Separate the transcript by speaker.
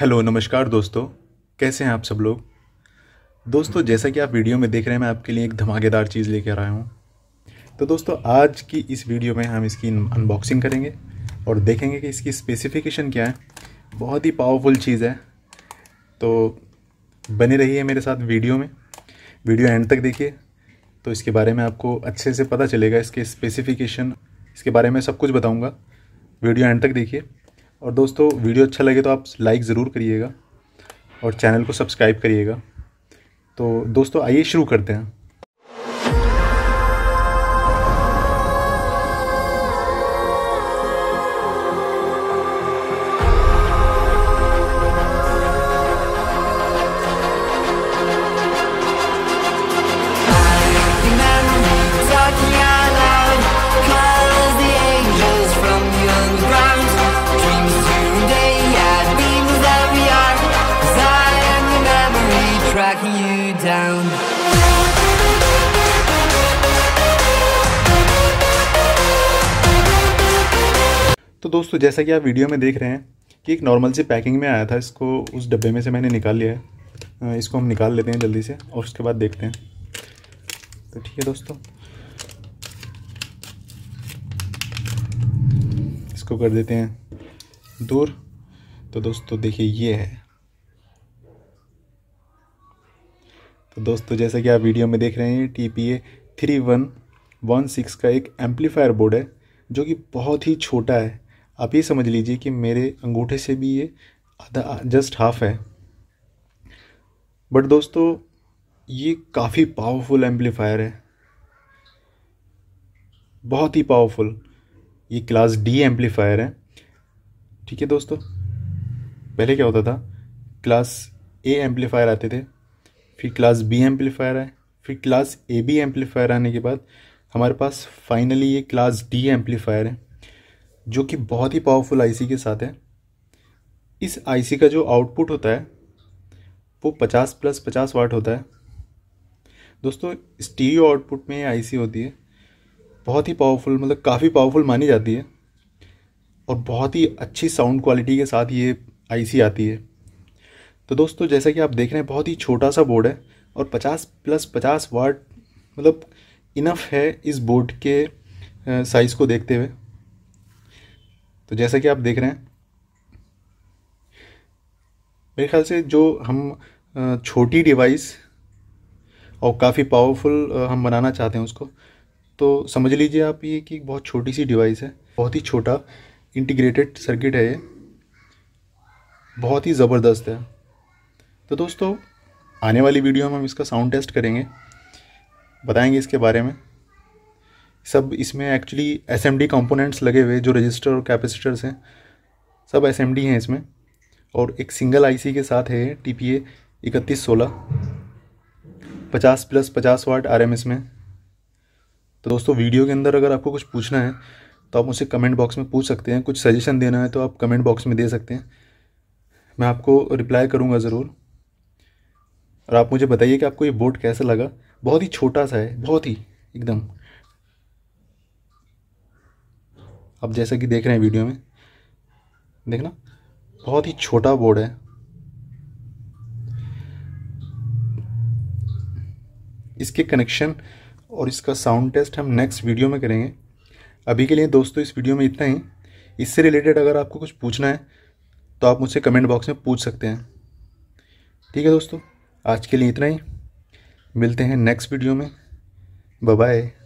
Speaker 1: Hello नमस्कार दोस्तों कैसे हैं आप सब लोग दोस्तों जैसा कि आप वीडियो में देख रहे हैं मैं आपके लिए एक धमाकेदार चीज़ लेकर आया हूँ तो दोस्तों आज की इस वीडियो में हम इसकी अनबॉक्सिंग करेंगे और देखेंगे कि इसकी स्पेसिफिकेशन क्या है बहुत ही पावरफुल चीज़ है तो बने रहिए मेरे साथ वीडियो में वीडियो एंड तक देखिए तो इसके बारे में आपको अच्छे से पता चलेगा इसके स्पेसिफिकेशन इसके बारे में सब कुछ बताऊँगा वीडियो एंड तक देखिए और दोस्तों वीडियो अच्छा लगे तो आप लाइक ज़रूर करिएगा और चैनल को सब्सक्राइब करिएगा तो दोस्तों आइए शुरू करते हैं you down. तो दोस्तों जैसा कि आप वीडियो में देख रहे हैं कि एक नॉर्मल सी पैकिंग में आया था इसको उस डब्बे में से मैंने निकाल लिया है इसको हम निकाल लेते हैं जल्दी से और उसके बाद देखते हैं तो ठीक है दोस्तों इसको कर देते हैं दूर तो दोस्तों देखिए ये है तो दोस्तों जैसे कि आप वीडियो में देख रहे हैं T P A three one one six का एक एम्पलीफायर बोर्ड है जो कि बहुत ही छोटा है आप ये समझ लीजिए कि मेरे अंगूठे से भी ये आधा जस्ट हाफ है बट दोस्तों ये काफ़ी पावरफुल एम्पलीफायर है बहुत ही पावरफुल ये क्लास डी एम्पलीफायर है ठीक है दोस्तों पहले क्या होता था क्लास ए एम्पलीफायर आते थे फिर क्लास बी एम्पलीफायर है फिर क्लास ए बी एम्पलीफायर आने के बाद हमारे पास फाइनली ये क्लास डी एम्पलीफायर है जो कि बहुत ही पावरफुल आईसी के साथ है इस आईसी का जो आउटपुट होता है वो पचास प्लस पचास वाट होता है दोस्तों स्टीरियो आउटपुट में ये आईसी होती है बहुत ही पावरफुल मतलब काफ़ी पावरफुल मानी जाती है और बहुत ही अच्छी साउंड क्वालिटी के साथ ये आईसी आती है तो दोस्तों जैसा कि आप देख रहे हैं बहुत ही छोटा सा बोर्ड है और 50 प्लस 50 वाट मतलब इनफ है इस बोर्ड के साइज़ को देखते हुए तो जैसा कि आप देख रहे हैं मेरे ख्याल से जो हम छोटी डिवाइस और काफ़ी पावरफुल हम बनाना चाहते हैं उसको तो समझ लीजिए आप ये कि बहुत छोटी सी डिवाइस है बहुत ही छोटा इंटीग्रेटेड सर्किट है ये बहुत ही ज़बरदस्त है तो दोस्तों आने वाली वीडियो में हम इसका साउंड टेस्ट करेंगे बताएंगे इसके बारे में सब इसमें एक्चुअली एस एम कंपोनेंट्स लगे हुए जो रजिस्टर और कैपेसिटर्स हैं सब एस एम हैं इसमें और एक सिंगल आईसी के साथ है टी पी ए इकतीस सोलह पचास प्लस पचास वाट आर एम में तो दोस्तों वीडियो के अंदर अगर आपको कुछ पूछना है तो आप मुझसे कमेंट बॉक्स में पूछ सकते हैं कुछ सजेशन देना है तो आप कमेंट बॉक्स में दे सकते हैं मैं आपको रिप्लाई करूँगा ज़रूर और आप मुझे बताइए कि आपको ये बोट कैसा लगा बहुत ही छोटा सा है बहुत ही एकदम आप जैसा कि देख रहे हैं वीडियो में देखना बहुत ही छोटा बोर्ड है इसके कनेक्शन और इसका साउंड टेस्ट हम नेक्स्ट वीडियो में करेंगे अभी के लिए दोस्तों इस वीडियो में इतना ही इससे रिलेटेड अगर आपको कुछ पूछना है तो आप मुझसे कमेंट बॉक्स में पूछ सकते हैं ठीक है दोस्तों आज के लिए इतना ही मिलते हैं नेक्स्ट वीडियो में बाय